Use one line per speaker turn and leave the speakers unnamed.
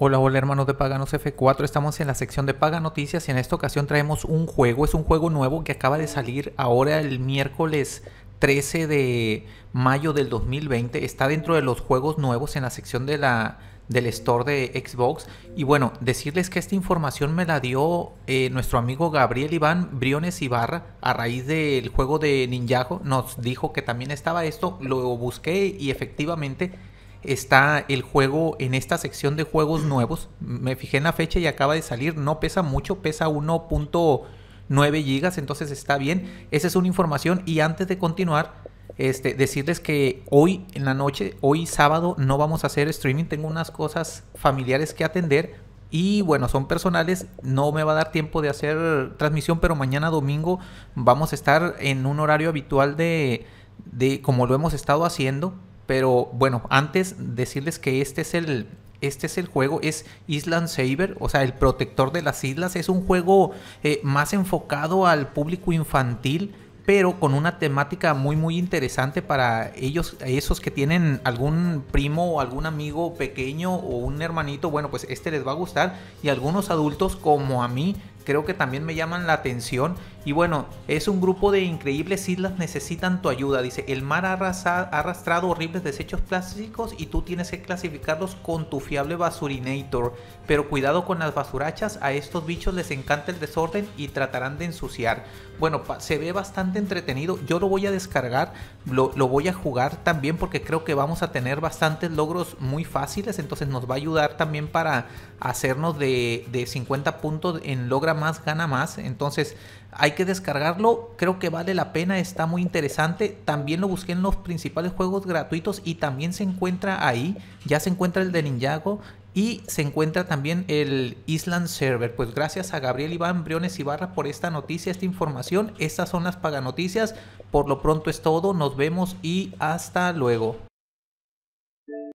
Hola, hola hermanos de Paganos F4, estamos en la sección de Paga Noticias y en esta ocasión traemos un juego, es un juego nuevo que acaba de salir ahora el miércoles 13 de mayo del 2020, está dentro de los juegos nuevos en la sección de la, del store de Xbox y bueno, decirles que esta información me la dio eh, nuestro amigo Gabriel Iván Briones Ibarra a raíz del juego de Ninjago, nos dijo que también estaba esto, lo busqué y efectivamente está el juego en esta sección de juegos nuevos. Me fijé en la fecha y acaba de salir. No pesa mucho, pesa 1.9 gigas, entonces está bien. Esa es una información. Y antes de continuar, este, decirles que hoy en la noche, hoy sábado, no vamos a hacer streaming. Tengo unas cosas familiares que atender. Y bueno, son personales, no me va a dar tiempo de hacer transmisión, pero mañana domingo vamos a estar en un horario habitual de, de como lo hemos estado haciendo, pero bueno, antes decirles que este es el, este es el juego, es Island Saber, o sea, el protector de las islas. Es un juego eh, más enfocado al público infantil, pero con una temática muy, muy interesante para ellos, esos que tienen algún primo o algún amigo pequeño o un hermanito. Bueno, pues este les va a gustar. Y algunos adultos como a mí creo que también me llaman la atención. Y bueno, es un grupo de increíbles islas, necesitan tu ayuda. Dice, el mar ha arrastrado horribles desechos plásticos y tú tienes que clasificarlos con tu fiable basurinator. Pero cuidado con las basurachas, a estos bichos les encanta el desorden y tratarán de ensuciar. Bueno, se ve bastante entretenido. Yo lo voy a descargar, lo, voy a jugar también porque creo que vamos a tener bastantes logros muy fáciles. Entonces nos va a ayudar también para hacernos de, de 50 puntos en logra más gana más. Entonces hay que descargarlo, creo que vale la pena, está muy interesante. También lo busqué en los principales juegos gratuitos y también se encuentra ahí, ya se encuentra el de Ninjago y se encuentra también el Island Server. Pues gracias a Gabriel Iván Briones Ibarra por esta noticia, esta información. Estas son las paganoticias. Por lo pronto es todo, nos vemos y hasta luego.